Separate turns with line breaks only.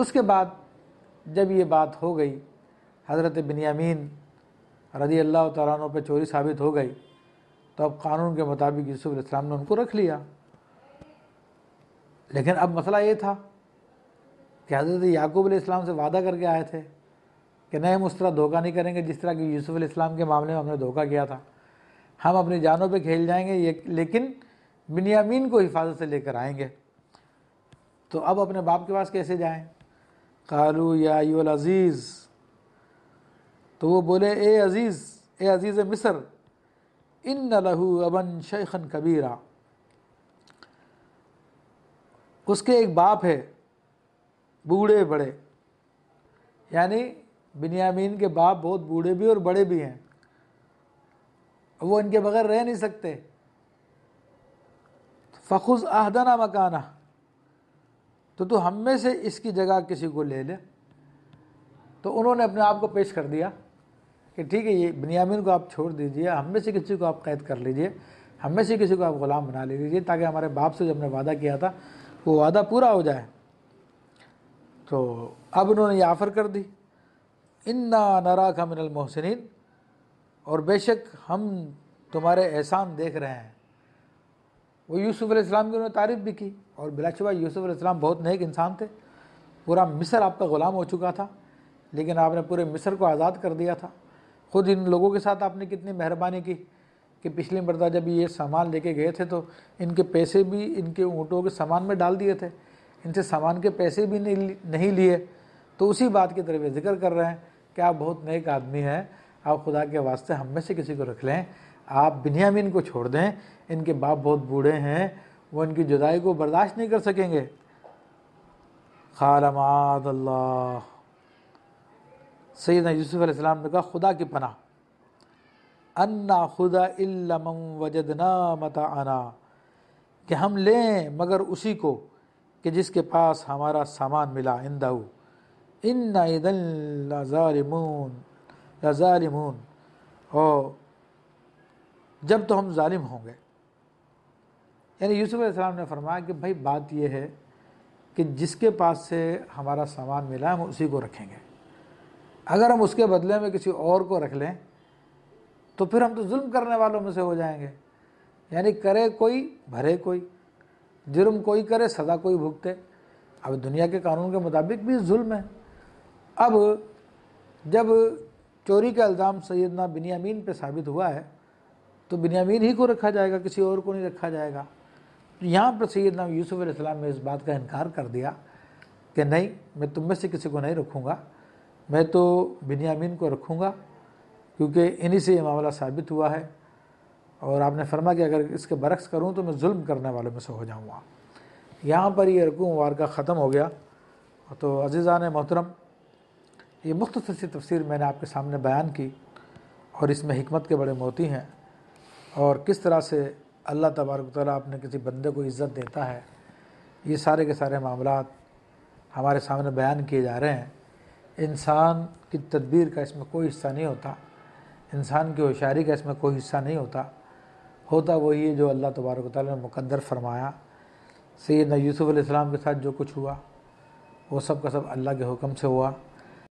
उसके बाद जब ये बात हो गई हज़रत बिनियामीन रजी अल्लाह तु पर चोरी साबित हो गई तो अब कानून के मुताबिक यूसुफ इस्लाम ने उनको रख लिया लेकिन अब मसला ये था कि हज़रत याकूब इस्लाम से वादा करके आए थे कि नहीं हम उस तरह धोखा नहीं करेंगे जिस तरह कि यूसुफ इस्लाम के मामले में हमने धोखा किया था हम अपनी जानों पे खेल जाएंगे ये लेकिन बिनियामीन को हिफाजत से लेकर आएंगे तो अब अपने बाप के पास कैसे जाएं कालू या अयुल अज़ीज़ तो वो बोले ए अज़ीज़ ए अज़ीज़ मिसर इन लहू अबन शेखन कबीरा उसके एक बाप है बूढ़े बड़े यानी बिनियामीन के बाप बहुत बूढ़े भी और बड़े भी हैं वो इनके बगैर रह नहीं सकते फ़खुज़ आहदना मकाना तो तू हम में से इसकी जगह किसी को ले ले तो उन्होंने अपने आप को पेश कर दिया कि ठीक है ये बनियामिन को आप छोड़ दीजिए हम में से किसी को आप कैद कर लीजिए हम में से किसी को आप ग़ुलाम बना ले लीजिए ताकि हमारे बाप से जो हमने वादा किया था वो वादा पूरा हो जाए तो अब उन्होंने ये आफ़र कर दी इन्ना नरा का मिनल मोहसिन और बेशक हम तुम्हारे एहसान देख रहे हैं वो यूसुफ़ इस्लाम की उन्होंने तारीफ़ भी की और बिलाशुबा यूसुफ़ इस्लाम बहुत नेक इंसान थे पूरा मिस्र आपका ग़ुलाम हो चुका था लेकिन आपने पूरे मिस्र को आज़ाद कर दिया था ख़ुद इन लोगों के साथ आपने कितनी मेहरबानी की कि पिछली मरदा जब ये सामान लेके गए थे तो इनके पैसे भी इनके ऊँटों के सामान में डाल दिए थे इनसे सामान के पैसे भी नहीं नहीं लिए तो उसी बात की तरफ जिक्र कर रहे हैं कि आप बहुत नेक आदमी हैं आप खुदा के वास्ते हम में से किसी को रख लें आप बिनियामिन को छोड़ दें इनके बाप बहुत बूढ़े हैं वो इनकी जुदाई को बर्दाश्त नहीं कर सकेंगे खाल अल्लाह सैद यूसुफ़ ने कहा खुदा की पना अन्ना खुदा इल्लम वजदना मता आना कि हम लें मगर उसी को कि जिसके पास हमारा सामान मिला इंदा इन्ना ईदन लाजारिमून लाजारिमून और जब तो हम ालिम होंगे यानी यूसुफ सलाम ने फरमाया कि भाई बात यह है कि जिसके पास से हमारा सामान मिला हम उसी को रखेंगे अगर हम उसके बदले में किसी और को रख लें तो फिर हम तो जुल्म करने वालों में से हो जाएंगे यानी करे कोई भरे कोई जुर्म कोई करे सदा कोई भुगते अब दुनिया के कानून के मुताबिक भी जुल्म है अब जब चोरी का इल्ज़ाम सैदना बिनियामीन पे साबित हुआ है तो बिनयामीन ही को रखा जाएगा किसी और को नहीं रखा जाएगा तो यहाँ पर नाम यूसुफ़ इस्लाम ने इस बात का इनकार कर दिया कि नहीं मैं तुम में से किसी को नहीं रखूँगा मैं तो बिनयामीन को रखूँगा क्योंकि इन्हीं से ये मामला साबित हुआ है और आपने फरमा कि अगर इसके बरक्स करूँ तो मैं जुल्म करने वालों में से हो जाऊँगा यहाँ पर ये रकू का ख़त्म हो गया तो अजीज़ान मोहतरम ये मुख्तर सी तफसीर मैंने आपके सामने बयान की और इसमें हमत के बड़े मोती हैं और किस तरह से अल्लाह तबारक ताली अपने किसी बंदे को इज़्ज़त देता है ये सारे के सारे मामला हमारे सामने बयान किए जा रहे हैं इंसान की तदबीर का इसमें कोई हिस्सा नहीं होता इंसान की होशियारी का इसमें कोई हिस्सा नहीं होता होता वही है जो अल्लाह तबारक ताली ने मुकद्दर फरमाया सैद यूसुफ़ के साथ जो कुछ हुआ वो सब का सब अल्लाह के हुक्म से हुआ